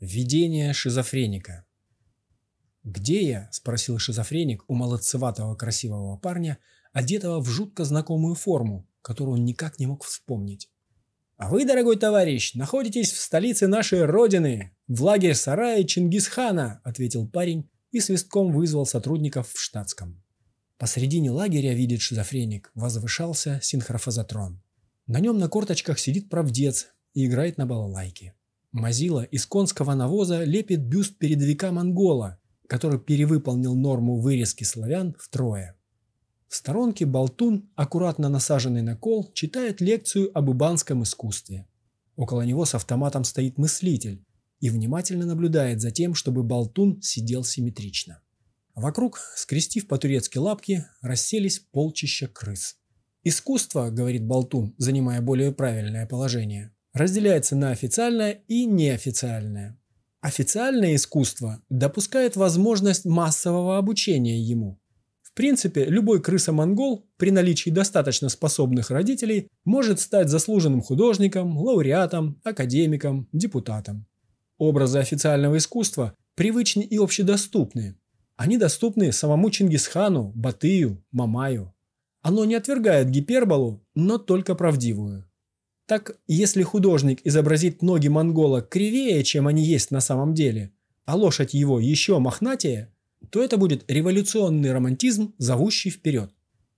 Видение шизофреника. «Где я?» – спросил шизофреник у молодцеватого красивого парня, одетого в жутко знакомую форму, которую он никак не мог вспомнить. «А вы, дорогой товарищ, находитесь в столице нашей родины, в лагерь-сарае Чингисхана», – ответил парень и свистком вызвал сотрудников в штатском. Посредине лагеря, видит шизофреник, возвышался синхрофазотрон. На нем на корточках сидит правдец и играет на балалайке. Мазила из конского навоза лепит бюст передовика Монгола, который перевыполнил норму вырезки славян втрое. В сторонке болтун, аккуратно насаженный на кол, читает лекцию об убанском искусстве. Около него с автоматом стоит мыслитель и внимательно наблюдает за тем, чтобы болтун сидел симметрично. Вокруг, скрестив по-турецки лапки, расселись полчища крыс. «Искусство», — говорит болтун, занимая более правильное положение, разделяется на официальное и неофициальное. Официальное искусство допускает возможность массового обучения ему. В принципе, любой крыса-монгол при наличии достаточно способных родителей может стать заслуженным художником, лауреатом, академиком, депутатом. Образы официального искусства привычны и общедоступны. Они доступны самому Чингисхану, Батыю, Мамаю. Оно не отвергает гиперболу, но только правдивую. Так, если художник изобразит ноги монгола кривее, чем они есть на самом деле, а лошадь его еще мохнатее, то это будет революционный романтизм, зовущий вперед.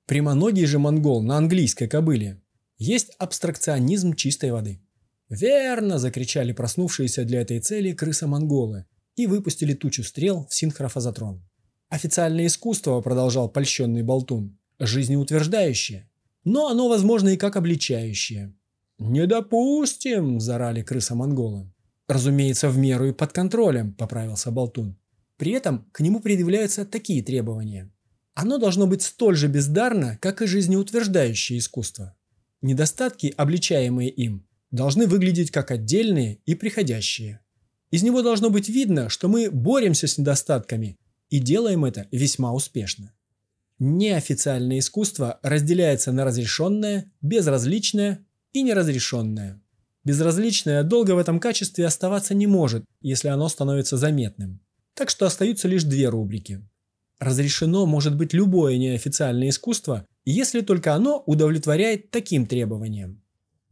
Прямоногий же монгол на английской кобыле есть абстракционизм чистой воды. «Верно!» – закричали проснувшиеся для этой цели крыса-монголы и выпустили тучу стрел в синхрофазотрон. «Официальное искусство», – продолжал польщенный болтун, – «жизнеутверждающее, но оно, возможно, и как обличающее. «Не допустим!» – зарали крыса-монголы. «Разумеется, в меру и под контролем», – поправился Болтун. При этом к нему предъявляются такие требования. Оно должно быть столь же бездарно, как и жизнеутверждающее искусство. Недостатки, обличаемые им, должны выглядеть как отдельные и приходящие. Из него должно быть видно, что мы боремся с недостатками и делаем это весьма успешно. Неофициальное искусство разделяется на разрешенное, безразличное и неразрешенное. Безразличное долго в этом качестве оставаться не может, если оно становится заметным. Так что остаются лишь две рубрики. Разрешено может быть любое неофициальное искусство, если только оно удовлетворяет таким требованиям.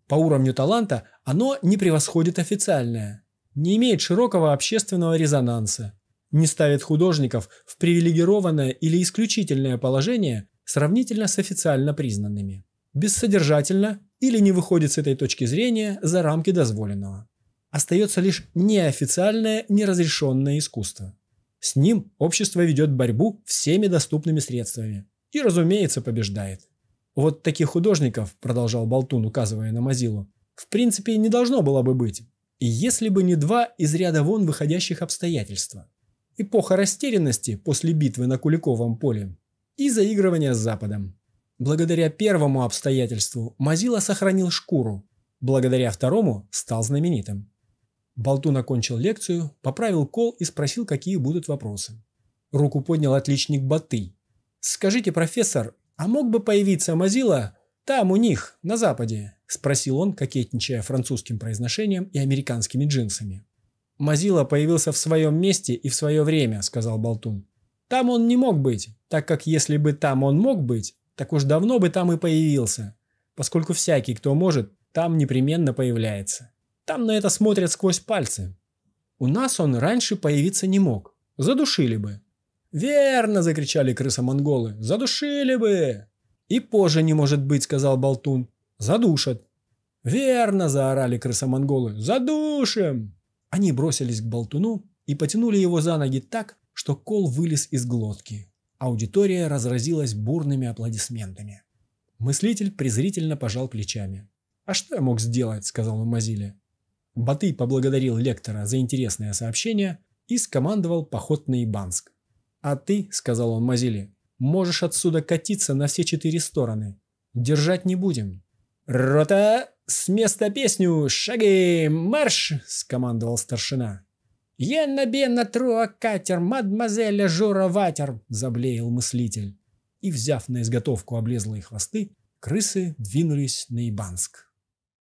По уровню таланта оно не превосходит официальное, не имеет широкого общественного резонанса, не ставит художников в привилегированное или исключительное положение сравнительно с официально признанными, бессодержательно или не выходит с этой точки зрения за рамки дозволенного. Остается лишь неофициальное неразрешенное искусство. С ним общество ведет борьбу всеми доступными средствами и, разумеется, побеждает. Вот таких художников, продолжал Болтун, указывая на Мазилу, в принципе не должно было бы быть, если бы не два из ряда вон выходящих обстоятельства. Эпоха растерянности после битвы на Куликовом поле и заигрывание с Западом. Благодаря первому обстоятельству Мазила сохранил шкуру, благодаря второму стал знаменитым. Болтун окончил лекцию, поправил кол и спросил, какие будут вопросы. Руку поднял отличник Баты. «Скажите, профессор, а мог бы появиться Мазила там у них, на Западе?» – спросил он, кокетничая французским произношением и американскими джинсами. «Мазила появился в своем месте и в свое время», – сказал Болтун. «Там он не мог быть, так как если бы там он мог быть, так уж давно бы там и появился, поскольку всякий, кто может, там непременно появляется. Там на это смотрят сквозь пальцы. У нас он раньше появиться не мог. Задушили бы. «Верно!» – закричали крыса-монголы. «Задушили бы!» «И позже не может быть», – сказал Болтун. «Задушат». «Верно!» – заорали крыса-монголы. «Задушим!» Они бросились к Болтуну и потянули его за ноги так, что кол вылез из глотки. Аудитория разразилась бурными аплодисментами. Мыслитель презрительно пожал плечами. «А что я мог сделать?» – сказал он Мазиле. Батый поблагодарил лектора за интересное сообщение и скомандовал поход на Ибанск. «А ты», – сказал он Мазиле, – «можешь отсюда катиться на все четыре стороны. Держать не будем». «Рота, с места песню! Шаги, марш!» – скомандовал старшина. «Я на бена труакатер, мадмазель жураватер!» – заблеял мыслитель. И, взяв на изготовку облезлые хвосты, крысы двинулись на Ибанск.